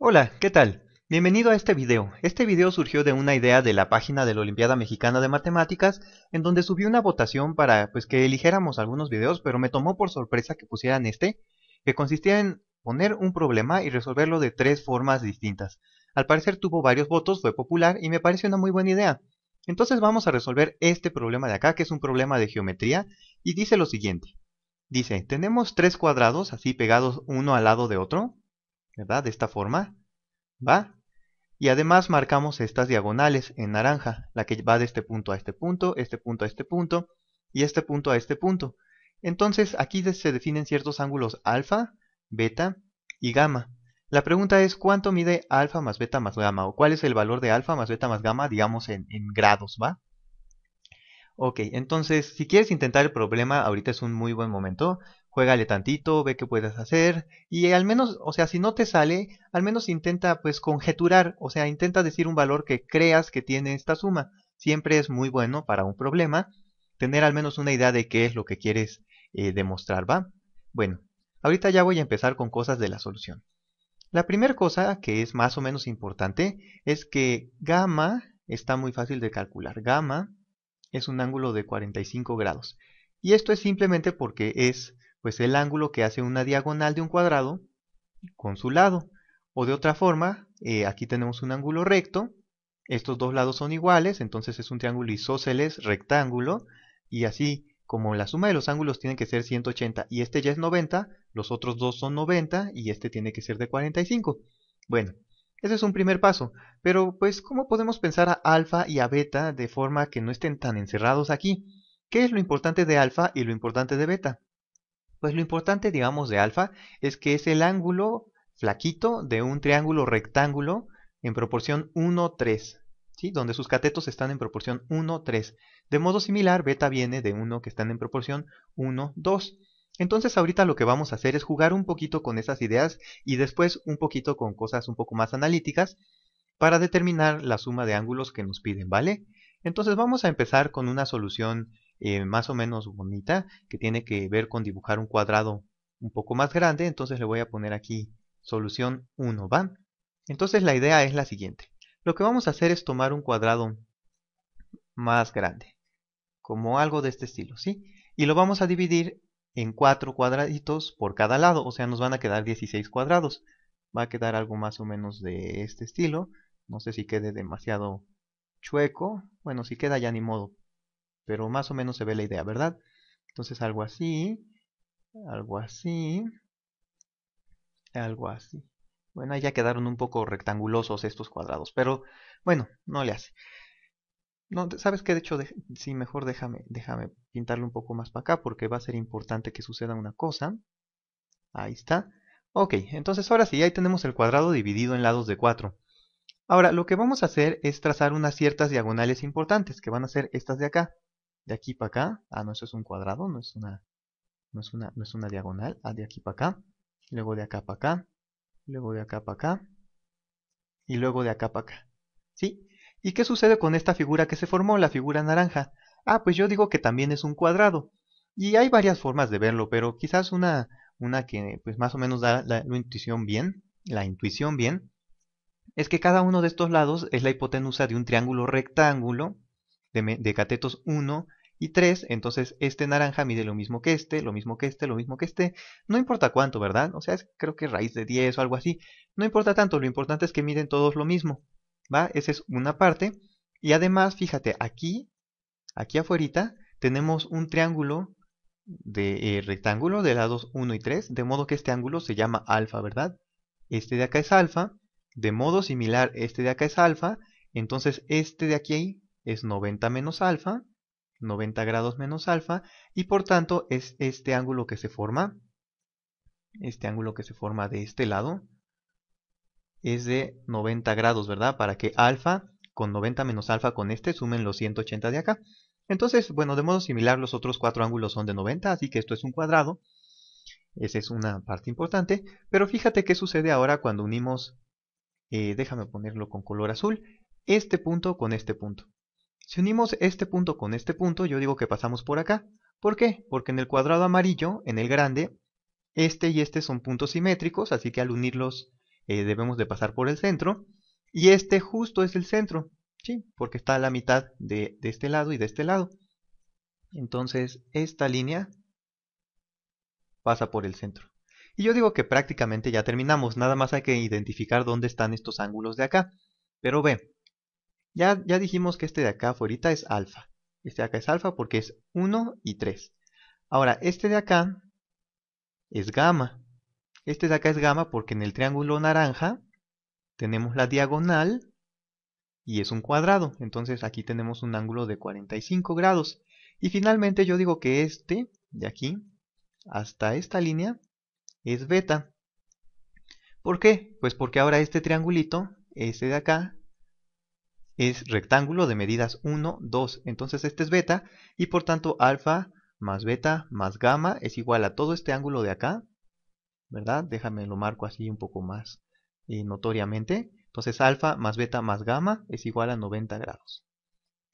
Hola, ¿qué tal? Bienvenido a este video. Este video surgió de una idea de la página de la Olimpiada Mexicana de Matemáticas, en donde subí una votación para pues, que eligiéramos algunos videos, pero me tomó por sorpresa que pusieran este, que consistía en poner un problema y resolverlo de tres formas distintas. Al parecer tuvo varios votos, fue popular y me parece una muy buena idea. Entonces vamos a resolver este problema de acá, que es un problema de geometría, y dice lo siguiente. Dice, tenemos tres cuadrados así pegados uno al lado de otro, ¿verdad? De esta forma, ¿va? Y además marcamos estas diagonales en naranja, la que va de este punto a este punto, este punto a este punto, y este punto a este punto. Entonces aquí se definen ciertos ángulos alfa, beta y gamma. La pregunta es cuánto mide alfa más beta más gamma, o cuál es el valor de alfa más beta más gamma, digamos en, en grados, ¿va? Ok, entonces si quieres intentar el problema, ahorita es un muy buen momento juégale tantito, ve qué puedes hacer y al menos, o sea, si no te sale, al menos intenta pues conjeturar, o sea, intenta decir un valor que creas que tiene esta suma. Siempre es muy bueno para un problema tener al menos una idea de qué es lo que quieres eh, demostrar, ¿va? Bueno, ahorita ya voy a empezar con cosas de la solución. La primera cosa que es más o menos importante es que gamma está muy fácil de calcular. Gamma es un ángulo de 45 grados. Y esto es simplemente porque es pues el ángulo que hace una diagonal de un cuadrado con su lado. O de otra forma, eh, aquí tenemos un ángulo recto, estos dos lados son iguales, entonces es un triángulo isósceles rectángulo, y así como la suma de los ángulos tiene que ser 180 y este ya es 90, los otros dos son 90 y este tiene que ser de 45. Bueno, ese es un primer paso, pero pues ¿cómo podemos pensar a alfa y a beta de forma que no estén tan encerrados aquí? ¿Qué es lo importante de alfa y lo importante de beta? Pues lo importante, digamos, de alfa es que es el ángulo flaquito de un triángulo rectángulo en proporción 1, 3, ¿sí? donde sus catetos están en proporción 1, 3. De modo similar, beta viene de uno que están en proporción 1, 2. Entonces ahorita lo que vamos a hacer es jugar un poquito con esas ideas y después un poquito con cosas un poco más analíticas para determinar la suma de ángulos que nos piden, ¿vale? Entonces vamos a empezar con una solución eh, más o menos bonita, que tiene que ver con dibujar un cuadrado un poco más grande, entonces le voy a poner aquí solución 1, ¿Van? Entonces la idea es la siguiente. Lo que vamos a hacer es tomar un cuadrado más grande, como algo de este estilo, ¿sí? Y lo vamos a dividir en cuatro cuadraditos por cada lado, o sea, nos van a quedar 16 cuadrados. Va a quedar algo más o menos de este estilo. No sé si quede demasiado chueco. Bueno, si queda ya ni modo pero más o menos se ve la idea, ¿verdad? Entonces algo así, algo así, algo así. Bueno, ahí ya quedaron un poco rectangulosos estos cuadrados, pero bueno, no le hace. No, ¿sabes qué? De hecho, sí, mejor déjame, déjame pintarlo un poco más para acá porque va a ser importante que suceda una cosa. Ahí está. Ok, entonces ahora sí, ahí tenemos el cuadrado dividido en lados de 4. Ahora, lo que vamos a hacer es trazar unas ciertas diagonales importantes, que van a ser estas de acá de aquí para acá. Ah, no, eso es un cuadrado, no es una, no es una, no es una diagonal. Ah, de aquí para acá. Luego de acá para acá. Luego de acá para acá. Y luego de acá para acá. ¿Sí? ¿Y qué sucede con esta figura que se formó, la figura naranja? Ah, pues yo digo que también es un cuadrado. Y hay varias formas de verlo, pero quizás una, una que pues más o menos da la, intuición bien, la intuición bien, es que cada uno de estos lados es la hipotenusa de un triángulo rectángulo de, de catetos 1 y 3, entonces este naranja mide lo mismo que este, lo mismo que este, lo mismo que este, no importa cuánto, ¿verdad? O sea, creo que raíz de 10 o algo así, no importa tanto, lo importante es que miden todos lo mismo, ¿va? Esa es una parte, y además, fíjate, aquí, aquí afuera tenemos un triángulo de eh, rectángulo de lados 1 y 3, de modo que este ángulo se llama alfa, ¿verdad? Este de acá es alfa, de modo similar este de acá es alfa, entonces este de aquí es 90 menos alfa, 90 grados menos alfa y por tanto es este ángulo que se forma, este ángulo que se forma de este lado, es de 90 grados, ¿verdad? Para que alfa con 90 menos alfa con este sumen los 180 de acá. Entonces, bueno, de modo similar los otros cuatro ángulos son de 90, así que esto es un cuadrado. Esa es una parte importante. Pero fíjate qué sucede ahora cuando unimos, eh, déjame ponerlo con color azul, este punto con este punto. Si unimos este punto con este punto, yo digo que pasamos por acá. ¿Por qué? Porque en el cuadrado amarillo, en el grande, este y este son puntos simétricos, así que al unirlos eh, debemos de pasar por el centro. Y este justo es el centro, ¿sí? Porque está a la mitad de, de este lado y de este lado. Entonces, esta línea pasa por el centro. Y yo digo que prácticamente ya terminamos, nada más hay que identificar dónde están estos ángulos de acá. Pero ve, ya, ya dijimos que este de acá afuera es alfa. Este de acá es alfa porque es 1 y 3. Ahora, este de acá es gamma. Este de acá es gamma porque en el triángulo naranja tenemos la diagonal y es un cuadrado. Entonces aquí tenemos un ángulo de 45 grados. Y finalmente yo digo que este, de aquí hasta esta línea, es beta. ¿Por qué? Pues porque ahora este triangulito, este de acá, es rectángulo de medidas 1, 2. Entonces este es beta y por tanto alfa más beta más gamma es igual a todo este ángulo de acá, ¿verdad? Déjame lo marco así un poco más eh, notoriamente. Entonces alfa más beta más gamma es igual a 90 grados.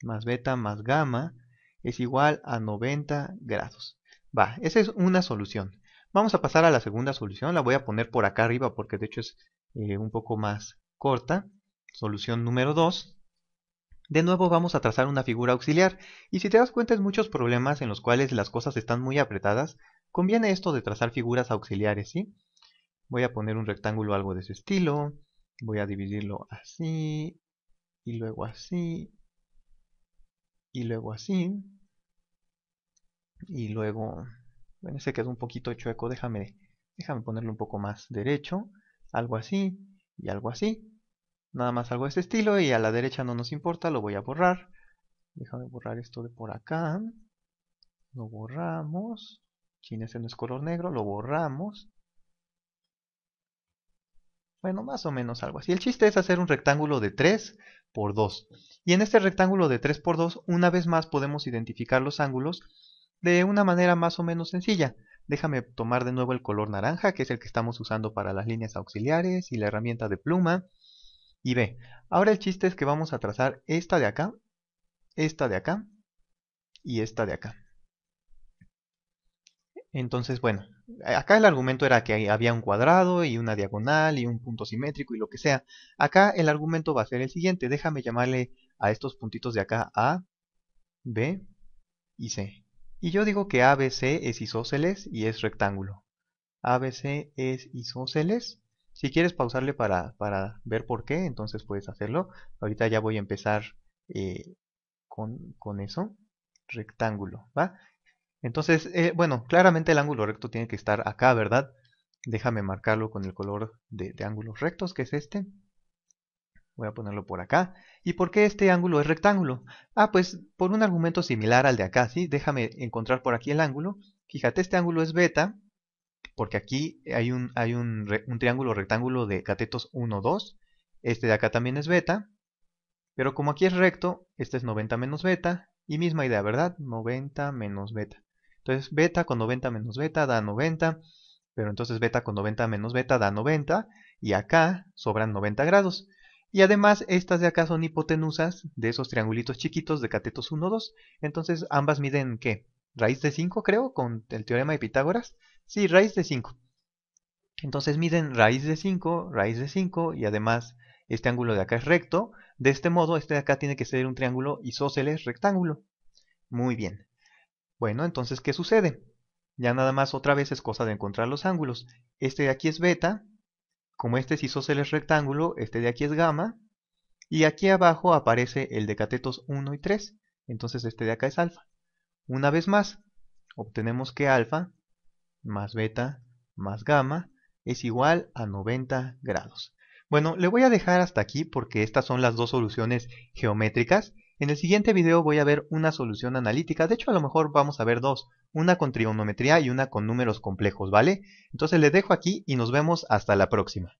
Más beta más gamma es igual a 90 grados. Va, esa es una solución. Vamos a pasar a la segunda solución. La voy a poner por acá arriba porque de hecho es eh, un poco más corta. Solución número 2. De nuevo vamos a trazar una figura auxiliar, y si te das cuenta es muchos problemas en los cuales las cosas están muy apretadas, conviene esto de trazar figuras auxiliares, ¿sí? Voy a poner un rectángulo algo de ese estilo, voy a dividirlo así, y luego así, y luego así, y luego... Bueno, ese quedó un poquito chueco, déjame, déjame ponerlo un poco más derecho, algo así, y algo así, nada más algo de este estilo y a la derecha no nos importa, lo voy a borrar. Déjame borrar esto de por acá. Lo borramos. si ese no es color negro, lo borramos. Bueno, más o menos algo así. El chiste es hacer un rectángulo de 3 por 2. Y en este rectángulo de 3 por 2, una vez más podemos identificar los ángulos de una manera más o menos sencilla. Déjame tomar de nuevo el color naranja, que es el que estamos usando para las líneas auxiliares, y la herramienta de pluma y B. Ahora el chiste es que vamos a trazar esta de acá, esta de acá y esta de acá. Entonces, bueno, acá el argumento era que había un cuadrado y una diagonal y un punto simétrico y lo que sea. Acá el argumento va a ser el siguiente. Déjame llamarle a estos puntitos de acá A, B y C. Y yo digo que ABC es isósceles y es rectángulo. ABC es isósceles si quieres pausarle para, ver por qué, entonces puedes hacerlo. Ahorita ya voy a empezar eh, con, eso. Rectángulo, ¿va? Entonces, eh, bueno, claramente el ángulo recto tiene que estar acá, ¿verdad? Déjame marcarlo con el color de, de ángulos rectos, que es este. Voy a ponerlo por acá. ¿Y por qué este ángulo es rectángulo? Ah, pues por un argumento similar al de acá, ¿sí? Déjame encontrar por aquí el ángulo. Fíjate, este ángulo es beta, porque aquí hay un, hay un, un triángulo rectángulo de catetos 1, 2, este de acá también es beta, pero como aquí es recto, este es 90 menos beta, y misma idea, ¿verdad? 90 menos beta. Entonces beta con 90 menos beta da 90, pero entonces beta con 90 menos beta da 90, y acá sobran 90 grados. Y además estas de acá son hipotenusas de esos triangulitos chiquitos de catetos 1, 2, entonces ambas miden ¿qué? raíz de 5, creo, con el teorema de Pitágoras. Sí, raíz de 5. Entonces miden raíz de 5, raíz de 5 y además este ángulo de acá es recto. De este modo, este de acá tiene que ser un triángulo isósceles rectángulo. Muy bien. Bueno, entonces, ¿qué sucede? Ya nada más otra vez es cosa de encontrar los ángulos. Este de aquí es beta, como este es isósceles rectángulo, este de aquí es gamma, y aquí abajo aparece el de catetos 1 y 3, entonces este de acá es alfa. Una vez más, obtenemos que alfa más beta más gamma es igual a 90 grados. Bueno, le voy a dejar hasta aquí porque estas son las dos soluciones geométricas. En el siguiente video voy a ver una solución analítica, de hecho a lo mejor vamos a ver dos, una con trigonometría y una con números complejos, ¿vale? Entonces le dejo aquí y nos vemos hasta la próxima.